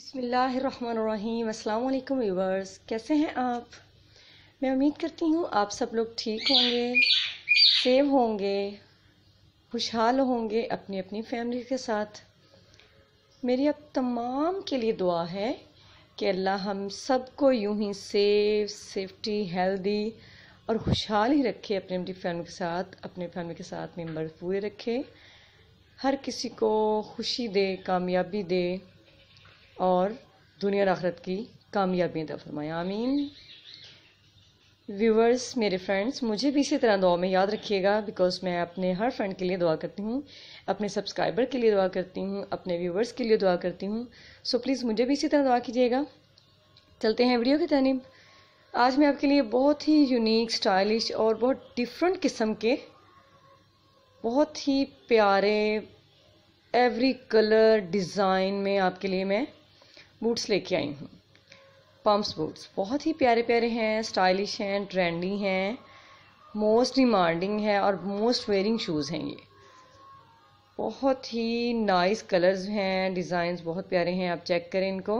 बसमीम् अल्लाम व्यूवर्स कैसे हैं आप मैं उम्मीद करती हूँ आप सब लोग ठीक होंगे सेव होंगे खुशहाल होंगे अपनी अपनी फैमिली के साथ मेरी अब तमाम के लिए दुआ है कि अल्लाह हम सबको यूं ही सेफ सेफ्टी हेल्दी और खुशहाल ही रखे अपने अपनी फैमिली के साथ अपने फैमिली के साथ मेम्बर पूरे रखे हर किसी को खुशी दे कामयाबी दे और दुनिया आखरत की कामयाबी अदा फरमाएँ आमीन व्यूवर्स मेरे फ्रेंड्स मुझे भी इसी तरह दुआ में याद रखिएगा बिकॉज मैं अपने हर फ्रेंड के लिए दुआ करती हूँ अपने सब्सक्राइबर के लिए दुआ करती हूँ अपने व्यूवर्स के लिए दुआ करती हूँ सो so, प्लीज़ मुझे भी इसी तरह दुआ कीजिएगा चलते हैं वीडियो की तहनीब आज मैं आपके लिए बहुत ही यूनिक स्टाइलिश और बहुत डिफरेंट किस्म के बहुत ही प्यारे एवरी कलर डिज़ाइन में आपके लिए मैं बूट्स लेके आई हूँ पम्प्स बूट्स बहुत ही प्यारे प्यारे हैं स्टाइलिश हैं ट्रेंडी हैं मोस्ट डिमांडिंग है और मोस्ट वेयरिंग शूज़ हैं ये बहुत ही नाइस कलर्स हैं डिज़ाइंस बहुत प्यारे हैं आप चेक करें इनको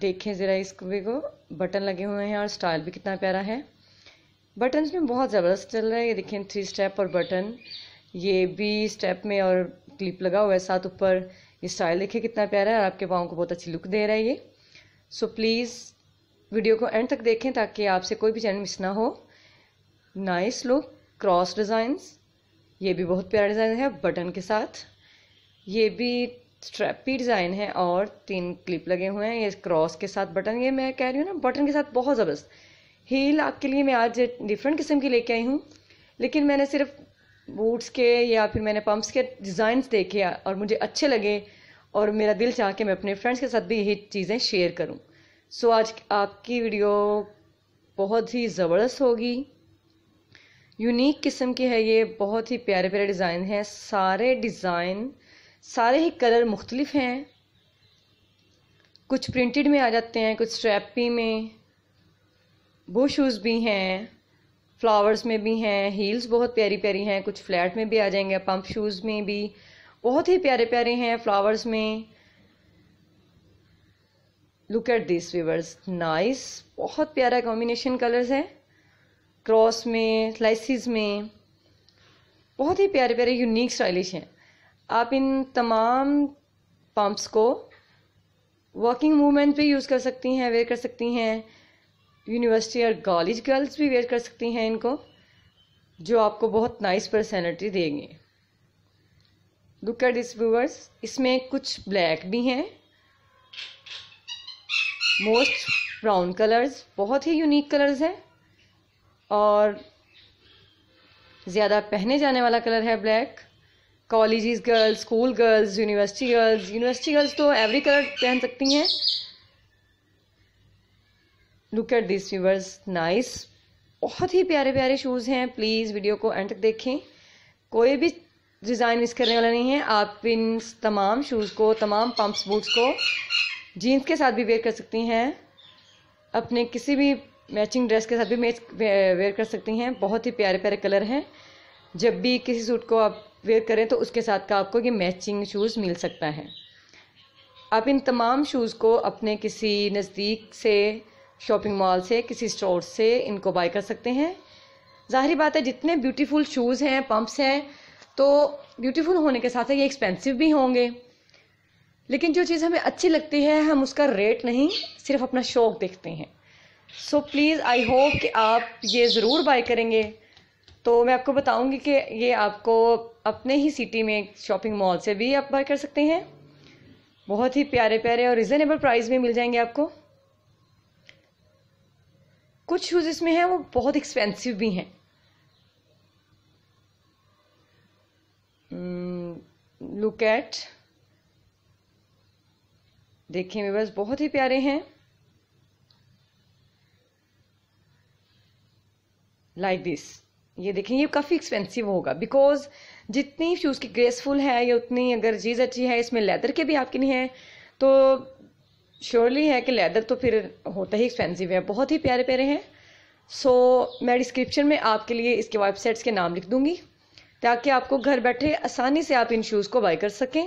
देखें ज़रा इस को बटन लगे हुए हैं और स्टाइल भी कितना प्यारा है बटन्स में बहुत ज़बरदस्त चल रहा है ये देखें थ्री स्टेप और बटन ये भी स्टेप में और क्लिप लगा हुआ है साथ ऊपर ये स्टाइल देखिए कितना प्यारा है और आपके पाँव को बहुत अच्छी लुक दे रहा है ये सो प्लीज़ वीडियो को एंड तक देखें ताकि आपसे कोई भी चैनल मिस ना हो नाइस लुक क्रॉस डिज़ाइंस ये भी बहुत प्यारा डिज़ाइन है बटन के साथ ये भी स्ट्रैपी डिज़ाइन है और तीन क्लिप लगे हुए हैं ये क्रॉस के साथ बटन ये मैं कह रही हूँ ना बटन के साथ बहुत ज़बरदस्त हील आपके लिए मैं आज डिफरेंट किस्म की लेके आई हूँ लेकिन मैंने सिर्फ बूट्स के या फिर मैंने पम्प्स के डिज़ाइंस देखे और मुझे अच्छे लगे और मेरा दिल चाह के मैं अपने फ्रेंड्स के साथ भी यही चीज़ें शेयर करूं सो so, आज आपकी वीडियो बहुत ही ज़बरदस्त होगी यूनिक किस्म की है ये बहुत ही प्यारे प्यारे डिज़ाइन हैं सारे डिज़ाइन सारे ही कलर मुख्तलिफ हैं कुछ प्रिंटेड में आ जाते हैं कुछ स्ट्रैपी में बो शूज़ भी हैं फ्लावर्स में भी हैं हील्स बहुत प्यारी प्यारी हैं कुछ फ्लैट में भी आ जाएंगे पंप शूज़ में भी बहुत ही प्यारे प्यारे हैं फ्लावर्स में look at this viewers nice बहुत प्यारा कॉम्बिनेशन कलर्स है क्रॉस में स्लाइसिस में बहुत ही प्यारे प्यारे यूनिक स्टाइलिश हैं आप इन तमाम पम्प्स को वर्किंग मूवमेंट पे यूज़ कर सकती हैं वेयर कर सकती हैं यूनिवर्सिटी और कॉलेज गर्ल्स भी वेयर कर सकती हैं इनको जो आपको बहुत नाइस पर्सनैलिटी देंगे लुक एट दिस व्यूअर्स इसमें कुछ ब्लैक भी हैं मोस्ट ब्राउन कलर्स बहुत ही यूनिक कलर्स हैं और ज़्यादा पहने जाने वाला कलर है black college girls school girls university girls university girls तो एवरी कलर पहन सकती हैं look at this viewers nice बहुत ही प्यारे प्यारे शूज़ हैं प्लीज़ वीडियो को एंड तक देखें कोई भी डिज़ाइन मिस करने वाला नहीं है आप इन तमाम शूज़ को तमाम पम्प्स बूट्स को जीन्स के साथ भी वेयर कर सकती हैं अपने किसी भी मैचिंग ड्रेस के साथ भी मैच वेयर कर सकती हैं बहुत ही प्यारे प्यारे कलर हैं जब भी किसी सूट को आप वेयर करें तो उसके साथ का आपको ये मैचिंग शूज़ मिल सकता है आप इन तमाम शूज़ को अपने किसी नज़दीक से शॉपिंग मॉल से किसी स्टोर से इनको बाई कर सकते हैं ज़ाहरी बात है जितने ब्यूटीफुल शूज़ हैं पम्प्स हैं तो ब्यूटीफुल होने के साथ साथ ये एक्सपेंसिव भी होंगे लेकिन जो चीज़ हमें अच्छी लगती है हम उसका रेट नहीं सिर्फ अपना शौक देखते हैं सो प्लीज़ आई होप कि आप ये ज़रूर बाई करेंगे तो मैं आपको बताऊंगी कि ये आपको अपने ही सिटी में शॉपिंग मॉल से भी आप बाई कर सकते हैं बहुत ही प्यारे प्यारे और रिजनेबल प्राइस में मिल जाएंगे आपको कुछ शूज़ इसमें हैं वो बहुत एक्सपेंसिव भी हैं लुक एट देखिए मेरे पास बहुत ही प्यारे हैं लाइक दिस ये देखें ये काफ़ी एक्सपेंसिव होगा बिकॉज जितनी शूज़ की ग्रेसफुल है या उतनी अगर चीज़ अच्छी है इसमें लेदर के भी आपके नहीं है तो श्योरली है कि लेदर तो फिर होता ही एक्सपेंसिव है बहुत ही प्यारे प्यारे हैं सो so, मैं डिस्क्रिप्शन में आपके लिए इसके वेबसाइट्स के नाम लिख दूंगी ताकि आपको घर बैठे आसानी से आप इन शूज़ को बाई कर सकें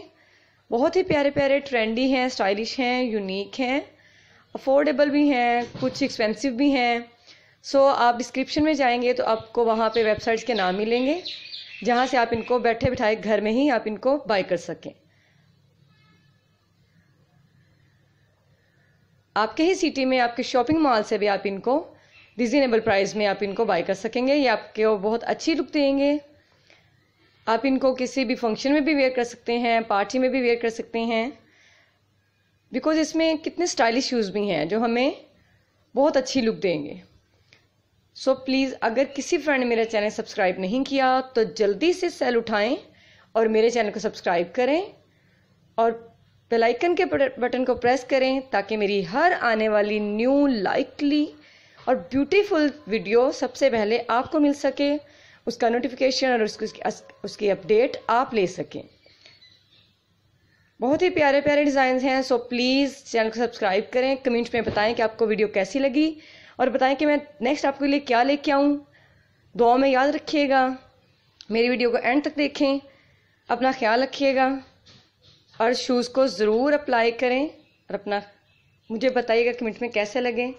बहुत ही प्यारे प्यारे ट्रेंडी हैं स्टाइलिश हैं यूनिक हैं अफोर्डेबल भी हैं कुछ एक्सपेंसिव भी हैं सो so, आप डिस्क्रिप्शन में जाएंगे तो आपको वहाँ पे वेबसाइट्स के नाम मिलेंगे जहाँ से आप इनको बैठे बिठाए घर में ही आप इनको बाई कर सकें आपके ही सिटी में आपके शॉपिंग मॉल से भी आप इनको रिजनेबल प्राइस में आप इनको बाई कर सकेंगे ये आपके बहुत अच्छी लुक देंगे आप इनको किसी भी फंक्शन में भी वेयर कर सकते हैं पार्टी में भी वेयर कर सकते हैं बिकॉज इसमें कितने स्टाइलिश शूज़ भी हैं जो हमें बहुत अच्छी लुक देंगे सो so, प्लीज़ अगर किसी फ्रेंड ने मेरा चैनल सब्सक्राइब नहीं किया तो जल्दी से सेल उठाएं और मेरे चैनल को सब्सक्राइब करें और बेल आइकन के बटन को प्रेस करें ताकि मेरी हर आने वाली न्यू लाइकली और ब्यूटीफुल वीडियो सबसे पहले आपको मिल सके उसका नोटिफिकेशन और उसकी उसकी अपडेट आप ले सकें बहुत ही प्यारे प्यारे डिज़ाइन हैं सो प्लीज़ चैनल को सब्सक्राइब करें कमेंट में बताएं कि आपको वीडियो कैसी लगी और बताएं कि मैं नेक्स्ट आपके लिए क्या लेके आऊँ दुआ में याद रखिएगा मेरी वीडियो को एंड तक देखें अपना ख्याल रखिएगा और शूज़ को ज़रूर अप्लाई करें और अपना मुझे बताइएगा कमेंट में कैसे लगें